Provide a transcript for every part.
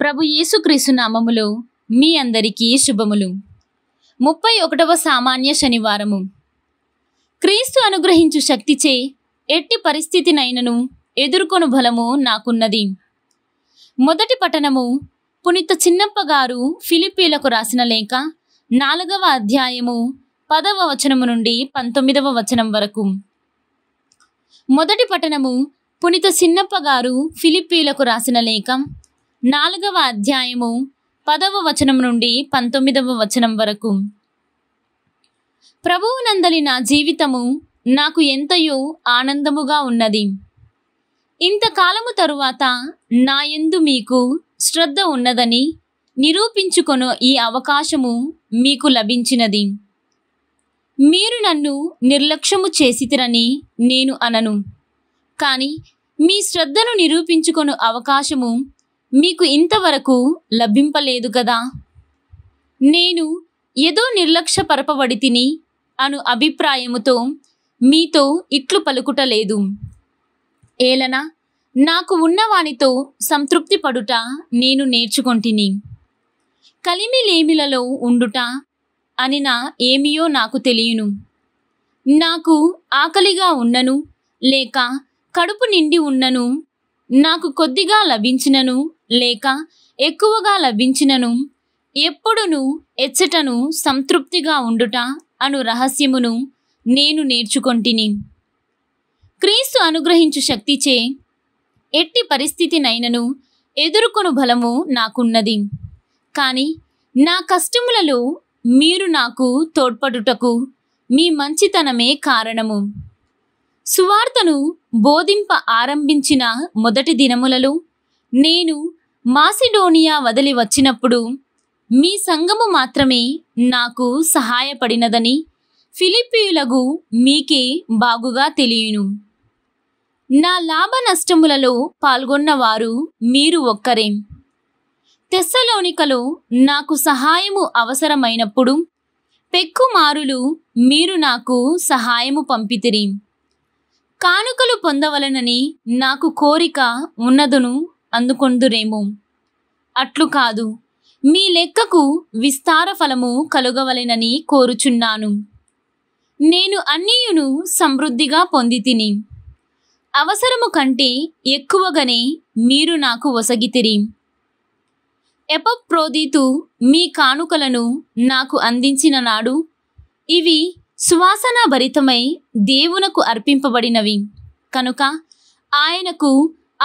ప్రభు యేసుక్రీస్తు నామములో మీ అందరికీ శుభములు ముప్పై ఒకటవ సామాన్య శనివారము క్రీస్తు అనుగ్రహించు శక్తిచే ఎట్టి పరిస్థితినైనను ఎదుర్కొను బలము నాకున్నది మొదటి పట్టణము పునీత చిన్నప్ప గారు ఫిలిపీలకు రాసిన లేఖ నాలుగవ అధ్యాయము పదవ వచనము నుండి పంతొమ్మిదవ వచనం వరకు మొదటి పట్టణము పునీత చిన్నప్ప గారు ఫిలిపీలకు రాసిన లేఖ నాలుగవ అధ్యాయము పదవ వచనం నుండి పంతొమ్మిదవ వచనం వరకు ప్రభువునందలి నా జీవితము నాకు ఎంతయో ఆనందముగా ఉన్నది ఇంతకాలము తరువాత నా ఎందు మీకు శ్రద్ధ ఉన్నదని నిరూపించుకొను ఈ అవకాశము మీకు లభించినది మీరు నన్ను నిర్లక్ష్యము చేసితిరని నేను అనను కానీ మీ శ్రద్ధను నిరూపించుకొను అవకాశము మీకు ఇంతవరకు లభింపలేదు కదా నేను ఏదో నిర్లక్ష్య పరపబడి తిని అను అభిప్రాయముతో మీతో ఇట్లు పలుకుటలేదు ఏలన నాకు ఉన్నవానితో సంతృప్తి పడుట నేను నేర్చుకొంటిని కలిమిలేమిలలో ఉండుట అని నా ఏమియో నాకు తెలియను నాకు ఆకలిగా ఉన్నను లేక కడుపు నిండి ఉన్నను నాకు కొద్దిగా లభించినను లేక ఎక్కువగా లభించినను ఎప్పుడును ఎచ్చటను సంతృప్తిగా ఉండుట అను రహస్యమును నేను నేర్చుకొంటిని క్రీస్తు అనుగ్రహించు శక్తిచే ఎట్టి పరిస్థితినైనను ఎదుర్కొను బలము నాకున్నది కానీ నా కష్టములలో మీరు నాకు తోడ్పడుటకు మీ మంచితనమే కారణము సువార్తను బోధింప ఆరంభించిన మొదటి దినములలో నేను మాసిడోనియా వదిలి వచ్చినప్పుడు మీ సంఘము మాత్రమే నాకు సహాయపడినదని ఫిలిప్పీయులకు మీకే బాగుగా తెలియను నా లాభ నష్టములలో పాల్గొన్నవారు మీరు ఒక్కరే తెస్సలోనికలో నాకు సహాయము అవసరమైనప్పుడు పెక్కుమారులు మీరు నాకు సహాయము పంపితిరి కానుకలు పొందవలనని నాకు కోరిక ఉన్నదును అందుకొందురేమో అట్లు కాదు మీ లెక్కకు విస్తార ఫలము కలుగవలెనని కోరుచున్నాను నేను అన్నియును సమృద్ధిగా పొందితిని అవసరము కంటే ఎక్కువగానే మీరు నాకు వసగితిరి ఎపప్రోదితు మీ కానుకలను నాకు అందించిన నాడు ఇవి సువాసన భరితమై దేవునకు అర్పింపబడినవి కనుక ఆయనకు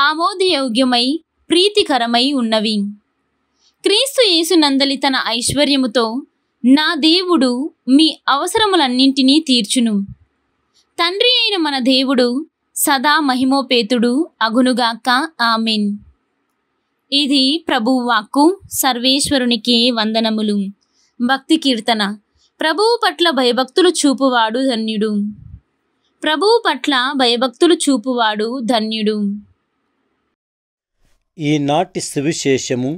ఆమోదయోగ్యమై ప్రీతికరమై ఉన్నవి క్రీస్తు యేసునందలి తన ఐశ్వర్యముతో నా దేవుడు మీ అవసరములన్నింటినీ తీర్చును తండ్రి అయిన మన దేవుడు సదా మహిమోపేతుడు అగునుగాక ఆమెన్ ఇది ప్రభువాక్కు వాక్కు సర్వేశ్వరునికి వందనములు భక్తి కీర్తన ప్రభువు పట్ల భయభక్తులు చూపువాడు ధన్యుడు ప్రభువు పట్ల భయభక్తులు చూపువాడు ధన్యుడు ఈనాటి సువిశేషము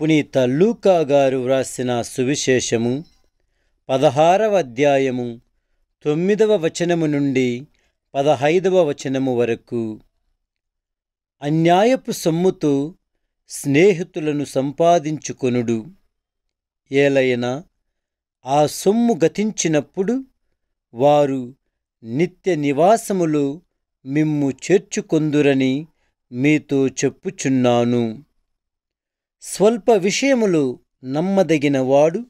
పునీత లూకా గారు వ్రాసిన సువిశేషము పదహారవ అధ్యాయము తొమ్మిదవ వచనము నుండి పదహైదవ వచనము వరకు అన్యాయపు సొమ్ముతో స్నేహితులను సంపాదించుకొనుడు ఏలైనా ఆ సొమ్ము గతించినప్పుడు వారు నిత్య నివాసములో మిమ్ము చేర్చుకొందురని మీతో చెప్పుచున్నాను స్వల్ప విషయములు నమ్మదగినవాడు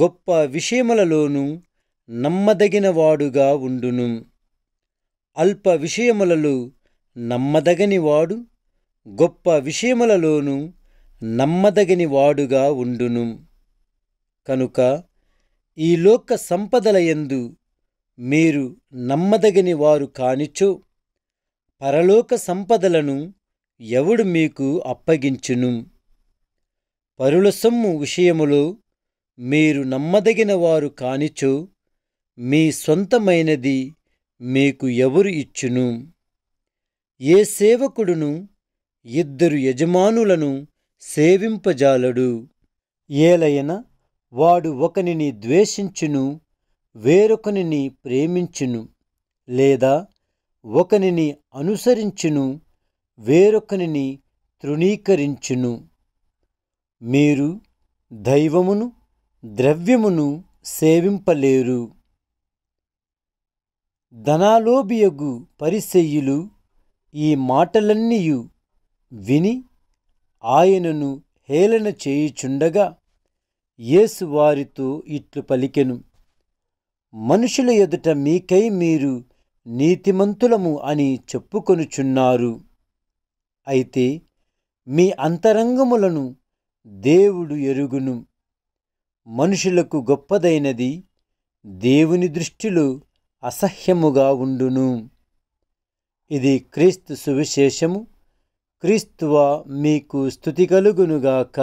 గొప్ప విషయములలోనూ నమ్మదగినవాడుగా ఉండును అల్ప విషయములలో నమ్మదగనివాడు గొప్ప విషయములలోనూ నమ్మదగనివాడుగా ఉండును కనుక ఈ లోక సంపదలయందు మీరు నమ్మదగని వారు కానిచో పరలోక సంపదలను ఎవడు మీకు అప్పగించును పరుల సొమ్ము విషయములో మీరు నమ్మదగిన వారు కానిచో మీ సొంతమైనది మీకు ఎవరు ఇచ్చును ఏ సేవకుడును ఇద్దరు యజమానులను సేవింపజాలడు ఏలైన వాడు ఒకనిని ద్వేషించును వేరొకని ప్రేమించును లేదా ఒకనిని అనుసరించును వేరొకనిని తృణీకరించును మీరు దైవమును ద్రవ్యమును సేవింపలేరు ధనాలోభియగు పరిసెయ్యులు ఈ మాటలన్నీయు విని ఆయనను హేళన చేయుచుండగా యేసు వారితో ఇట్లు పలికెను మనుషుల ఎదుట మీకై మీరు నీతిమంతులము అని చెప్పుకొనుచున్నారు అయితే మీ అంతరంగములను దేవుడు ఎరుగును మనుషులకు గొప్పదైనది దేవుని దృష్టిలో అసహ్యముగా ఉండును ఇది క్రీస్తు సువిశేషము క్రీస్తువ మీకు స్థుతి కలుగునుగాక